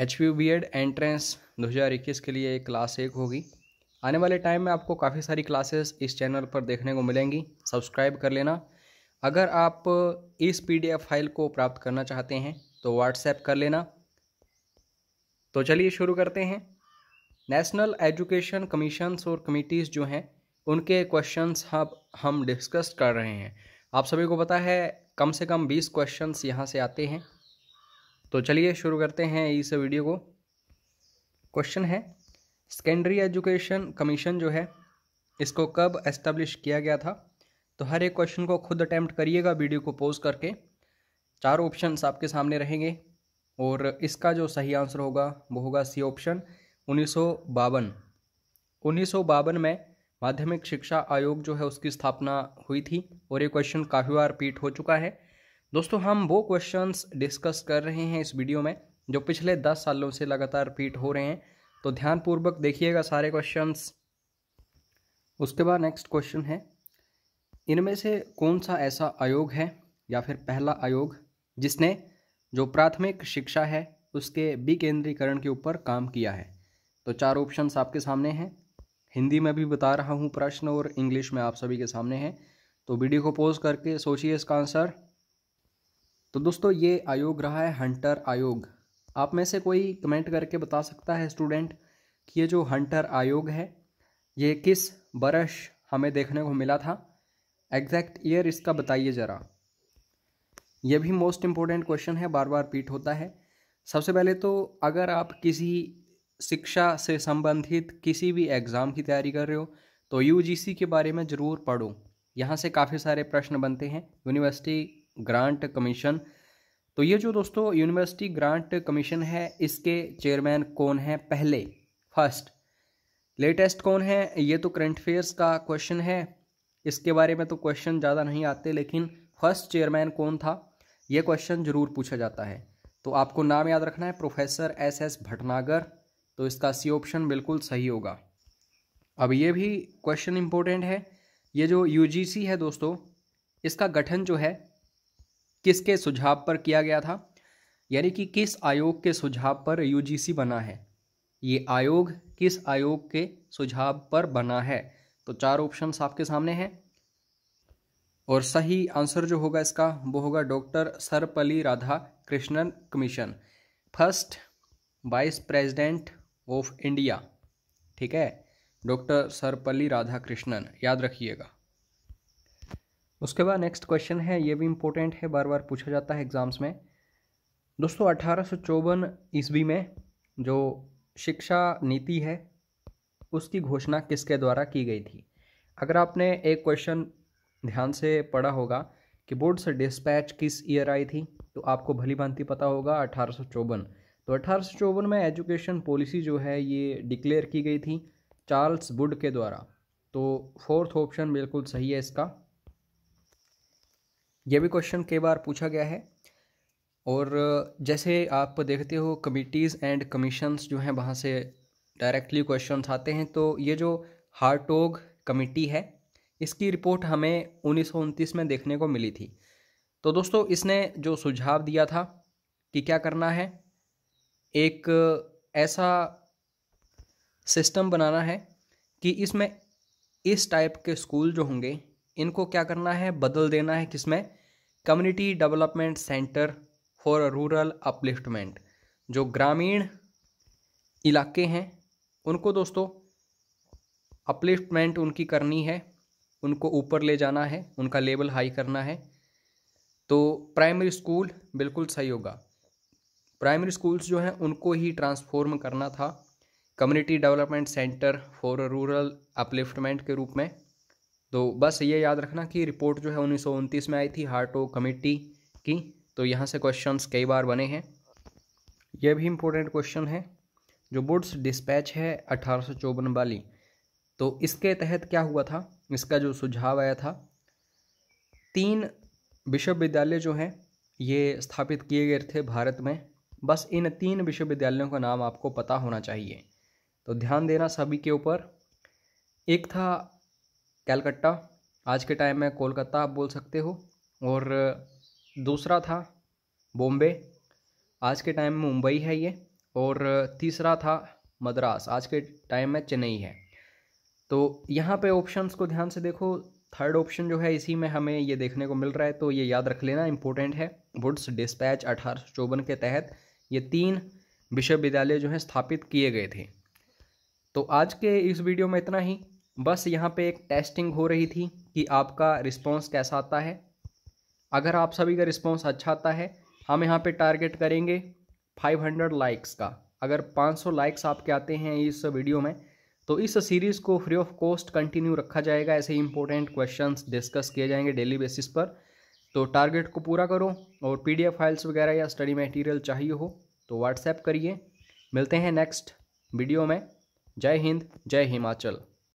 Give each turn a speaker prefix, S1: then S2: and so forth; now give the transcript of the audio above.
S1: H P B Ed entrance दो हज़ार इक्कीस के लिए क्लास एक होगी आने वाले टाइम में आपको काफ़ी सारी क्लासेस इस चैनल पर देखने को मिलेंगी सब्सक्राइब कर लेना अगर आप इस पीडीएफ फाइल को प्राप्त करना चाहते हैं तो व्हाट्सएप कर लेना तो चलिए शुरू करते हैं नेशनल एजुकेशन कमीशंस और कमिटीज़ जो हैं उनके क्वेश्चंस हम हम डिस्कस कर रहे हैं आप सभी को पता है कम से कम बीस क्वेश्चंस यहाँ से आते हैं तो चलिए शुरू करते हैं इस वीडियो को क्वेश्चन है सेकेंडरी एजुकेशन कमीशन जो है इसको कब एस्टेब्लिश किया गया था तो हर एक क्वेश्चन को खुद अटैम्प्ट करिएगा वीडियो को पोज करके चार ऑप्शन आपके सामने रहेंगे और इसका जो सही आंसर होगा वो होगा सी ऑप्शन उन्नीस सौ बावन में माध्यमिक शिक्षा आयोग जो है उसकी स्थापना हुई थी और ये क्वेश्चन काफ़ी बार रिपीट हो चुका है दोस्तों हम वो क्वेश्चंस डिस्कस कर रहे हैं इस वीडियो में जो पिछले दस सालों से लगातार रिपीट हो रहे हैं तो ध्यानपूर्वक देखिएगा सारे क्वेश्चंस उसके बाद नेक्स्ट क्वेश्चन है इनमें से कौन सा ऐसा आयोग है या फिर पहला आयोग जिसने जो प्राथमिक शिक्षा है उसके विकेंद्रीकरण के ऊपर काम किया है तो चार ऑप्शंस आपके सामने हैं हिंदी में भी बता रहा हूँ प्रश्न और इंग्लिश में आप सभी के सामने हैं तो वीडियो को पॉज करके सोचिए इसका आंसर तो दोस्तों ये आयोग रहा है हंटर आयोग आप में से कोई कमेंट करके बता सकता है स्टूडेंट कि ये जो हंटर आयोग है ये किस बरस हमें देखने को मिला था एग्जैक्ट ईयर इसका बताइए ज़रा यह भी मोस्ट इम्पोर्टेंट क्वेश्चन है बार बार पीट होता है सबसे पहले तो अगर आप किसी शिक्षा से संबंधित किसी भी एग्ज़ाम की तैयारी कर रहे हो तो यूजीसी के बारे में ज़रूर पढ़ो यहाँ से काफ़ी सारे प्रश्न बनते हैं यूनिवर्सिटी ग्रांट कमीशन तो ये जो दोस्तों यूनिवर्सिटी ग्रांट कमीशन है इसके चेयरमैन कौन है पहले फर्स्ट लेटेस्ट कौन है ये तो करंट अफेयर्स का क्वेश्चन है इसके बारे में तो क्वेश्चन ज़्यादा नहीं आते लेकिन फर्स्ट चेयरमैन कौन था ये क्वेश्चन जरूर पूछा जाता है तो आपको नाम याद रखना है प्रोफेसर एस एस भटनागर तो इसका सी ऑप्शन बिल्कुल सही होगा अब ये भी क्वेश्चन इम्पोर्टेंट है ये जो यूजीसी है दोस्तों इसका गठन जो है किसके सुझाव पर किया गया था यानी कि किस आयोग के सुझाव पर यूजीसी बना है ये आयोग किस आयोग के सुझाव पर बना है तो चार ऑप्शन आपके सामने हैं और सही आंसर जो होगा इसका वो होगा doctor Sarvepalli Radha Krishnan commission first vice president of India ठीक है डॉक्टर सरपली राधा कृष्णन याद रखिएगा उसके बाद नेक्स्ट क्वेश्चन है ये भी इम्पोर्टेंट है बार बार पूछा जाता है एग्ज़ाम्स में दोस्तों अठारह सौ चौवन ईस्वी में जो शिक्षा नीति है उसकी घोषणा किसके द्वारा की गई थी अगर आपने एक क्वेश्चन ध्यान से पढ़ा होगा कि बोर्ड से डिस्पैच किस ईयर आई थी तो आपको भली भांति पता होगा अठारह तो अठारह में एजुकेशन पॉलिसी जो है ये डिक्लेयर की गई थी चार्ल्स बुड के द्वारा तो फोर्थ ऑप्शन बिल्कुल सही है इसका यह भी क्वेश्चन कई बार पूछा गया है और जैसे आप देखते हो कमिटीज़ एंड कमीशंस जो हैं वहाँ से डायरेक्टली क्वेश्चन आते हैं तो ये जो हार्टोग कमिटी है इसकी रिपोर्ट हमें उन्नीस में देखने को मिली थी तो दोस्तों इसने जो सुझाव दिया था कि क्या करना है एक ऐसा सिस्टम बनाना है कि इसमें इस टाइप के स्कूल जो होंगे इनको क्या करना है बदल देना है किसमें community development centre for rural upliftment जो ग्रामीण इलाके हैं उनको दोस्तों अपलिफ्टमेंट उनकी करनी है उनको ऊपर ले जाना है उनका लेवल हाई करना है तो प्राइमरी स्कूल बिल्कुल सही होगा प्राइमरी स्कूल्स जो हैं उनको ही ट्रांसफॉर्म करना था community development centre for rural upliftment के रूप में तो बस ये याद रखना कि रिपोर्ट जो है उन्नीस में आई थी हार्टो कमेटी की तो यहाँ से क्वेश्चंस कई बार बने हैं यह भी इम्पोर्टेंट क्वेश्चन है जो बुड्स डिस्पैच है अठारह वाली तो इसके तहत क्या हुआ था इसका जो सुझाव आया था तीन विश्वविद्यालय जो हैं ये स्थापित किए गए थे भारत में बस इन तीन विश्वविद्यालयों का नाम आपको पता होना चाहिए तो ध्यान देना सभी के ऊपर एक था कैलकट्टा आज के टाइम में कोलकाता आप बोल सकते हो और दूसरा था बॉम्बे आज के टाइम में मुंबई है ये और तीसरा था मद्रास आज के टाइम में चेन्नई है तो यहाँ पे ऑप्शंस को ध्यान से देखो थर्ड ऑप्शन जो है इसी में हमें ये देखने को मिल रहा है तो ये याद रख लेना इम्पोर्टेंट है वुड्स डिस्पैच अठारह के तहत ये तीन विश्वविद्यालय जो हैं स्थापित किए गए थे तो आज के इस वीडियो में इतना ही बस यहाँ पे एक टेस्टिंग हो रही थी कि आपका रिस्पॉन्स कैसा आता है अगर आप सभी का रिस्पॉन्स अच्छा आता है हम यहाँ पे टारगेट करेंगे 500 लाइक्स का अगर 500 लाइक्स आपके आते हैं इस वीडियो में तो इस सीरीज़ को फ्री ऑफ कॉस्ट कंटिन्यू रखा जाएगा ऐसे इंपॉर्टेंट क्वेश्चन डिस्कस किए जाएंगे डेली बेसिस पर तो टारगेट को पूरा करो और पी फाइल्स वगैरह या स्टडी मटीरियल चाहिए हो तो व्हाट्सएप करिए मिलते हैं नेक्स्ट वीडियो में जय हिंद जय हिमाचल